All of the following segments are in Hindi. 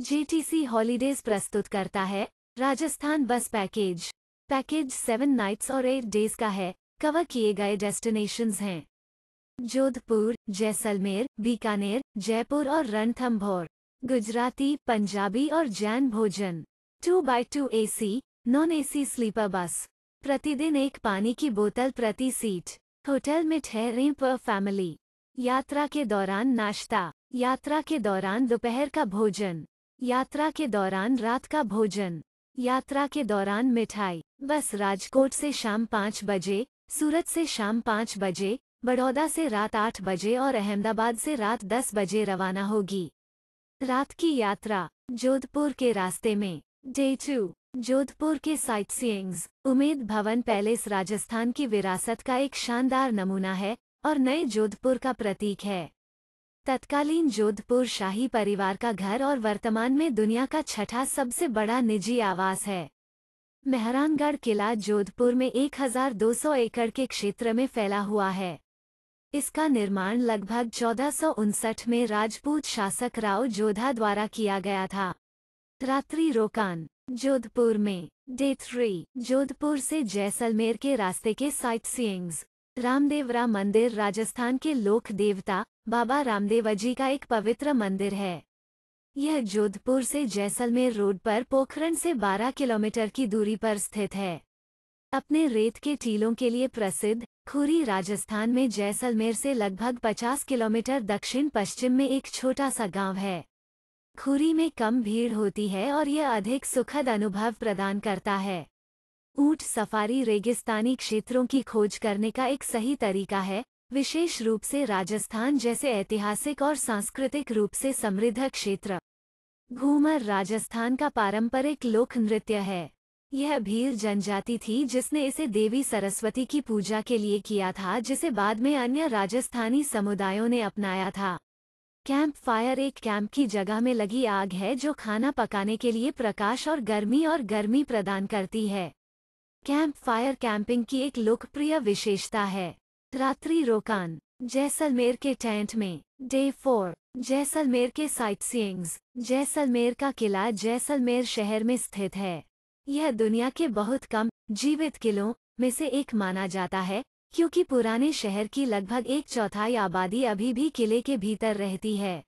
सी हॉलीडेज प्रस्तुत करता है Rajasthan bus package package seven nights और एट डेज का है कवर किए गए डेस्टिनेशंस हैं जोधपुर जैसलमेर बीकानेर जयपुर और रणथम्भौर गुजराती पंजाबी और जैन भोजन two by two A C non A C sleeper bus प्रतिदिन एक पानी की बोतल प्रति सीट होटल में ठहरें पर फैमिली यात्रा के दौरान नाश्ता यात्रा के दौरान दोपहर का भोजन यात्रा के दौरान रात का भोजन यात्रा के दौरान मिठाई बस राजकोट से शाम पाँच बजे सूरत से शाम पाँच बजे बड़ौदा से रात आठ बजे और अहमदाबाद से रात दस बजे रवाना होगी रात की यात्रा जोधपुर के रास्ते में डे टू जोधपुर के साइट सींग्स उम्मीद भवन पैलेस राजस्थान की विरासत का एक शानदार नमूना है और नए जोधपुर का प्रतीक है तत्कालीन जोधपुर शाही परिवार का घर और वर्तमान में दुनिया का छठा सबसे बड़ा निजी आवास है मेहरानगढ़ किला जोधपुर में 1200 एकड़ के क्षेत्र में फैला हुआ है इसका निर्माण लगभग चौदह में राजपूत शासक राव जोधा द्वारा किया गया था रात्रि रोकान जोधपुर में डे थ्री जोधपुर से जैसलमेर के रास्ते के साइट सीइंग्स रामदेवरा मंदिर राजस्थान के लोक देवता बाबा रामदेव जी का एक पवित्र मंदिर है यह जोधपुर से जैसलमेर रोड पर पोखरण से 12 किलोमीटर की दूरी पर स्थित है अपने रेत के टीलों के लिए प्रसिद्ध खुरी राजस्थान में जैसलमेर से लगभग 50 किलोमीटर दक्षिण पश्चिम में एक छोटा सा गांव है खुरी में कम भीड़ होती है और यह अधिक सुखद अनुभव प्रदान करता है ऊँट सफारी रेगिस्तानी क्षेत्रों की खोज करने का एक सही तरीका है विशेष रूप से राजस्थान जैसे ऐतिहासिक और सांस्कृतिक रूप से समृद्ध क्षेत्र घूमर राजस्थान का पारंपरिक लोक नृत्य है यह भील जनजाति थी जिसने इसे देवी सरस्वती की पूजा के लिए किया था जिसे बाद में अन्य राजस्थानी समुदायों ने अपनाया था कैंप फायर एक कैंप की जगह में लगी आग है जो खाना पकाने के लिए प्रकाश और गर्मी और गर्मी प्रदान करती है कैंप फायर कैंपिंग की एक लोकप्रिय विशेषता है रात्रि रोकान जैसलमेर के टेंट में डे फोर जैसलमेर के साइट सींग्स जैसलमेर का किला जैसलमेर शहर में स्थित है यह दुनिया के बहुत कम जीवित किलों में से एक माना जाता है क्योंकि पुराने शहर की लगभग एक चौथाई आबादी अभी भी किले के भीतर रहती है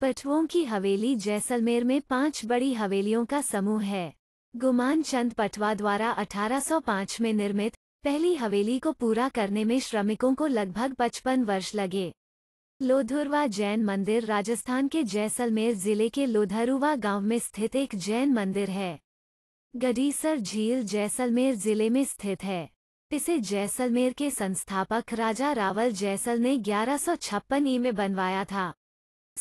पटवों की हवेली जैसलमेर में पांच बड़ी हवेलियों का समूह है गुमान चंद पटवा द्वारा 1805 में निर्मित पहली हवेली को पूरा करने में श्रमिकों को लगभग 55 वर्ष लगे लोधुरवा जैन मंदिर राजस्थान के जैसलमेर जिले के लोधरुवा गांव में स्थित एक जैन मंदिर है गडीसर झील जैसलमेर जिले में स्थित है इसे जैसलमेर के संस्थापक राजा रावल जैसल ने ग्यारह ई में बनवाया था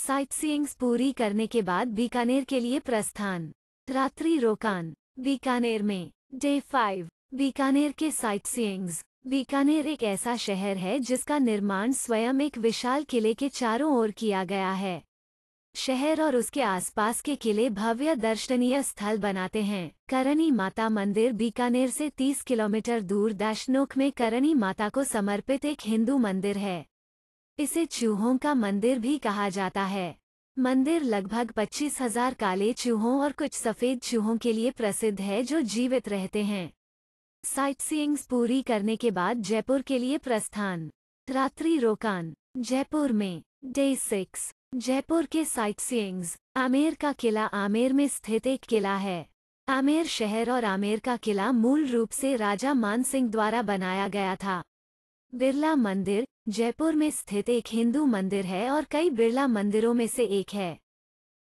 साइट सीइंग्स पूरी करने के बाद बीकानेर के लिए प्रस्थान रात्रि रोकान बीकानेर में डे फाइव बीकानेर के साइट सींग्स बीकानेर एक ऐसा शहर है जिसका निर्माण स्वयं एक विशाल किले के चारों ओर किया गया है शहर और उसके आसपास के किले भव्य दर्शनीय स्थल बनाते हैं करणी माता मंदिर बीकानेर से 30 किलोमीटर दूर दाशनोक में करणी माता को समर्पित एक हिंदू मंदिर है इसे चूहों का मंदिर भी कहा जाता है मंदिर लगभग 25,000 काले चूहों और कुछ सफ़ेद चूहों के लिए प्रसिद्ध है जो जीवित रहते हैं साइट सीइंग्स पूरी करने के बाद जयपुर के लिए प्रस्थान रात्रि रोकान जयपुर में डे सिक्स जयपुर के साइट सीइंग्स आमेर का किला आमेर में स्थित एक किला है आमेर शहर और आमेर का किला मूल रूप से राजा मानसिंह द्वारा बनाया गया था बिरला मंदिर जयपुर में स्थित एक हिंदू मंदिर है और कई बिरला मंदिरों में से एक है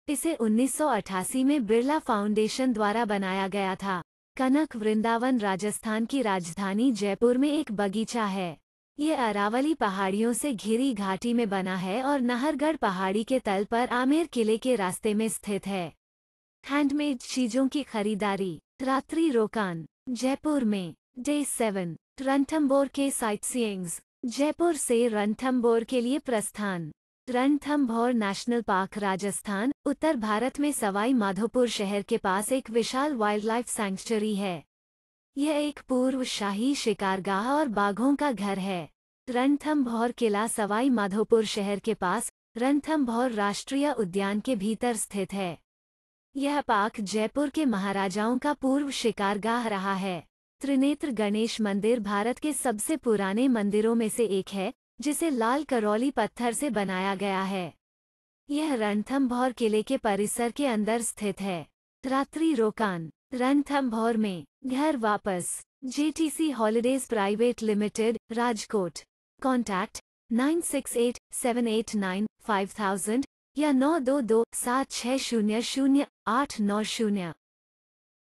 इसे 1988 में बिरला फाउंडेशन द्वारा बनाया गया था कनक वृंदावन राजस्थान की राजधानी जयपुर में एक बगीचा है ये अरावली पहाड़ियों से घिरी घाटी में बना है और नाहरगढ़ पहाड़ी के तल पर आमेर किले के रास्ते में स्थित है हैंडमेड चीजों की खरीदारी रात्रि रोकान जयपुर में डे सेवन रंथम्बोर के साइट सीइंग्स जयपुर से रणथम्भौर के लिए प्रस्थान रणथम्भौर नेशनल पार्क राजस्थान उत्तर भारत में सवाई माधोपुर शहर के पास एक विशाल वाइल्डलाइफ सेंचुरी है यह एक पूर्व शाही शिकारगाह और बाघों का घर है रणथम्भौर किला सवाई माधोपुर शहर के पास रणथम्भौर राष्ट्रीय उद्यान के भीतर स्थित है यह पार्क जयपुर के महाराजाओं का पूर्व शिकारगाह रहा है त्रिनेत्र गणेश मंदिर भारत के सबसे पुराने मंदिरों में से एक है जिसे लाल करौली पत्थर से बनाया गया है यह भौर किले के परिसर के अंदर स्थित है रात्रि रोकान भौर में घर वापस JTC holidays private limited Rajkot contact nine six eight seven eight nine five thousand या नौ दो दो सात छः शून्य शून्य आठ नौ शून्य